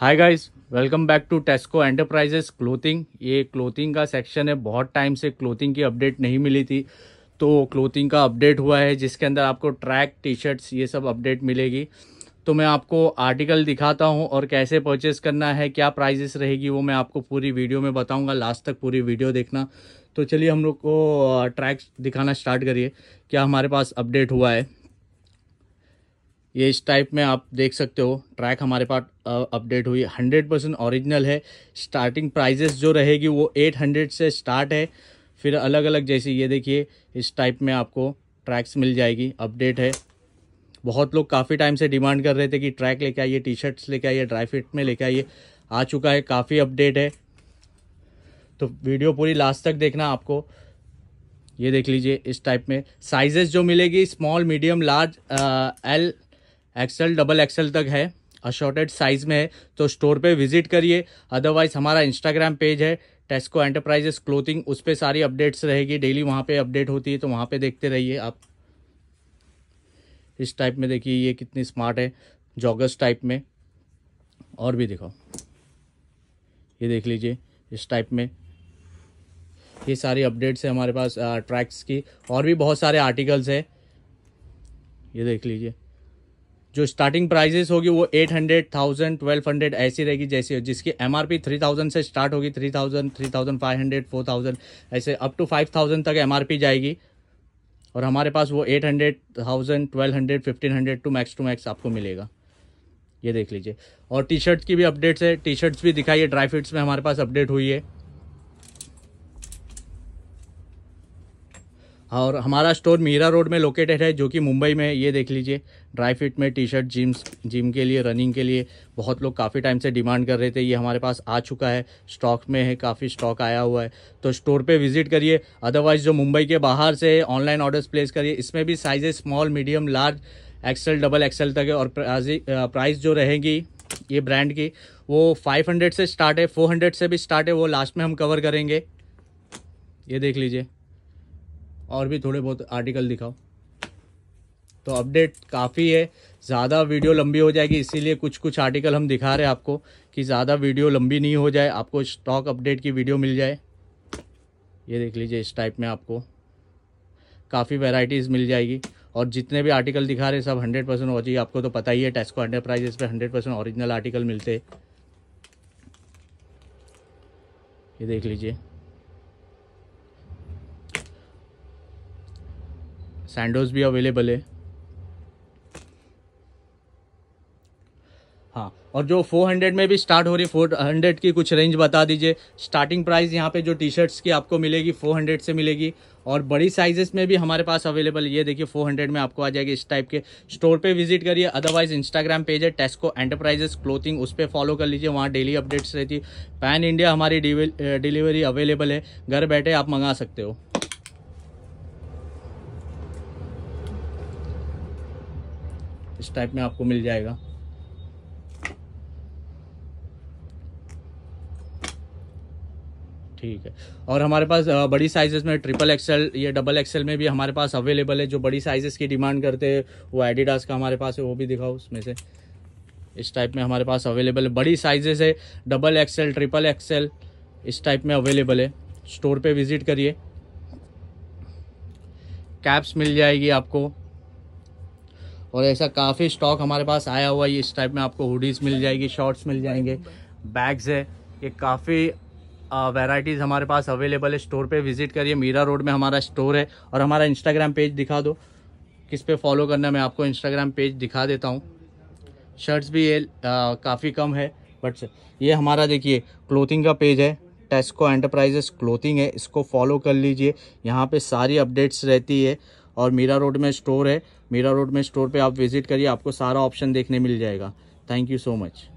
hi guys welcome back to Tesco enterprises clothing ये clothing का section है बहुत टाइम से क्लोथिंग की अपडेट नहीं मिली थी तो क्लोथिंग का अपडेट हुआ है जिसके अंदर आपको ट्रैक टी शर्ट्स ये सब अपडेट मिलेगी तो मैं आपको आर्टिकल दिखाता हूँ और कैसे परचेस करना है क्या प्राइजेस रहेगी वो मैं आपको पूरी वीडियो में बताऊँगा लास्ट तक पूरी वीडियो देखना तो चलिए हम लोग को ट्रैक uh, दिखाना स्टार्ट करिए क्या हमारे पास अपडेट हुआ है ये इस टाइप में आप देख सकते हो ट्रैक हमारे पास अपडेट हुई हंड्रेड परसेंट औरिजिनल है स्टार्टिंग प्राइजेस जो रहेगी वो एट हंड्रेड से स्टार्ट है फिर अलग अलग जैसे ये देखिए इस टाइप में आपको ट्रैक्स मिल जाएगी अपडेट है बहुत लोग काफ़ी टाइम से डिमांड कर रहे थे कि ट्रैक लेके आइए टी शर्ट्स लेके आइए ड्राई फिट में लेके आइए आ चुका है काफ़ी अपडेट है तो वीडियो पूरी लास्ट तक देखना आपको ये देख लीजिए इस टाइप में साइजेस जो मिलेगी small medium large L XL double XL तक है अशॉर्टेड साइज में है तो स्टोर पे विजिट करिए अदरवाइज हमारा इंस्टाग्राम पेज है टेस्को एंटरप्राइजेस क्लोथिंग उस पर सारी अपडेट्स रहेगी डेली वहाँ पे अपडेट होती है तो वहाँ पे देखते रहिए आप इस टाइप में देखिए ये कितनी स्मार्ट है जॉगर्स टाइप में और भी देखो ये देख लीजिए इस टाइप में ये सारी अपडेट्स है हमारे पास ट्रैक्स की और भी बहुत सारे आर्टिकल्स है ये देख लीजिए जो स्टार्टिंग प्राइजेस होगी वो eight hundred thousand twelve hundred ऐसी रहेगी जैसे जिसकी M R P three thousand से स्टार्ट होगी three thousand three thousand five hundred four thousand ऐसे अप टू फाइव थाउजेंड तक एम आर पी जाएगी और हमारे पास वो eight hundred thousand twelve hundred fifteen hundred to max to max आपको मिलेगा ये देख लीजिए और टी शर्ट्स की भी अपडेट्स है टी शर्ट्स भी दिखाई ड्राई फिट्स में हमारे पास अपडेट हुई है और हमारा स्टोर मीरा रोड में लोकेटेड है जो कि मुंबई में ये देख लीजिए ड्राई फिट में टी शर्ट जिम्स जिम के लिए रनिंग के लिए बहुत लोग काफ़ी टाइम से डिमांड कर रहे थे ये हमारे पास आ चुका है स्टॉक में है काफ़ी स्टॉक आया हुआ है तो स्टोर पे विजिट करिए अदरवाइज़ जो मुंबई के बाहर से ऑनलाइन ऑर्डर्स प्लेस करिए इसमें भी size small medium large XL double XL तक है और प्राइस जो रहेगी ये ब्रांड की वो फाइव से स्टार्ट है फोर से भी स्टार्ट है वो लास्ट में हम कवर करेंगे ये देख लीजिए और भी थोड़े बहुत आर्टिकल दिखाओ तो अपडेट काफ़ी है ज़्यादा वीडियो लंबी हो जाएगी इसीलिए कुछ कुछ आर्टिकल हम दिखा रहे हैं आपको कि ज़्यादा वीडियो लंबी नहीं हो जाए आपको स्टॉक अपडेट की वीडियो मिल जाए ये देख लीजिए इस टाइप में आपको काफ़ी वेराइटीज़ मिल जाएगी और जितने भी आर्टिकल दिखा रहे सब हंड्रेड परसेंट जाएगी आपको तो पता ही है टेस्को एंटरप्राइजेस पे हंड्रेड परसेंट ओरिजिनल आर्टिकल मिलते ये देख लीजिए सैंडोज भी अवेलेबल है हाँ और जो 400 में भी स्टार्ट हो रही फोर हंड्रेड की कुछ रेंज बता दीजिए स्टार्टिंग प्राइस यहाँ पे जो टी शर्ट्स की आपको मिलेगी 400 से मिलेगी और बड़ी साइजेस में भी हमारे पास अवेलेबल ये देखिए 400 में आपको आ जाएगी इस टाइप के स्टोर पे विजिट करिए अदरवाइज इंस्टाग्राम पेज है टेस्को एंटरप्राइजेस क्लोथिंग उस पर फॉलो कर लीजिए वहाँ डेली अपडेट्स रहती पैन इंडिया हमारी डिलीवरी अवेलेबल है घर बैठे आप मंगा सकते हो इस टाइप में आपको मिल जाएगा ठीक है और हमारे पास बड़ी साइजेस में ट्रिपल एक्सएल ये डबल एक्सएल में भी हमारे पास अवेलेबल है जो बड़ी साइजेस की डिमांड करते हैं वो एडिडास का हमारे पास है वो भी दिखाओ उसमें से इस टाइप में हमारे पास अवेलेबल है बड़ी साइजेस है डबल एक्सएल ट्रिपल एक्सएल इस टाइप में अवेलेबल है स्टोर पे विजिट करिए कैप्स मिल जाएगी आपको और ऐसा काफ़ी स्टॉक हमारे पास आया हुआ है इस टाइप में आपको हुडीज़ मिल जाएगी शॉर्ट्स मिल जाएंगे बैग्स है ये काफ़ी वेराइटीज़ हमारे पास अवेलेबल है स्टोर पे विजिट करिए मीरा रोड में हमारा स्टोर है और हमारा इंस्टाग्राम पेज दिखा दो किस पे फॉलो करना मैं आपको इंस्टाग्राम पेज दिखा देता हूँ शर्ट्स भी ये काफ़ी कम है बट ये हमारा देखिए क्लोथिंग का पेज है टेस्को एंटरप्राइजेस क्लोथिंग है इसको फॉलो कर लीजिए यहाँ पे सारी अपडेट्स रहती है और मीरा रोड में स्टोर है मीरा रोड में स्टोर पे आप विजिट करिए आपको सारा ऑप्शन देखने मिल जाएगा थैंक यू सो मच